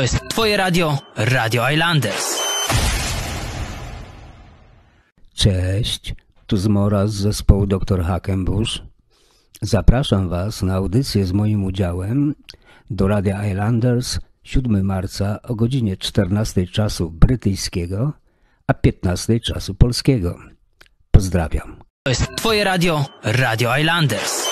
To jest Twoje radio, Radio Islanders. Cześć, tu Zmora z zespołu Dr. Hakenbusch. Zapraszam Was na audycję z moim udziałem do Radia Islanders 7 marca o godzinie 14 czasu brytyjskiego, a 15 czasu polskiego. Pozdrawiam. To jest Twoje radio, Radio Islanders.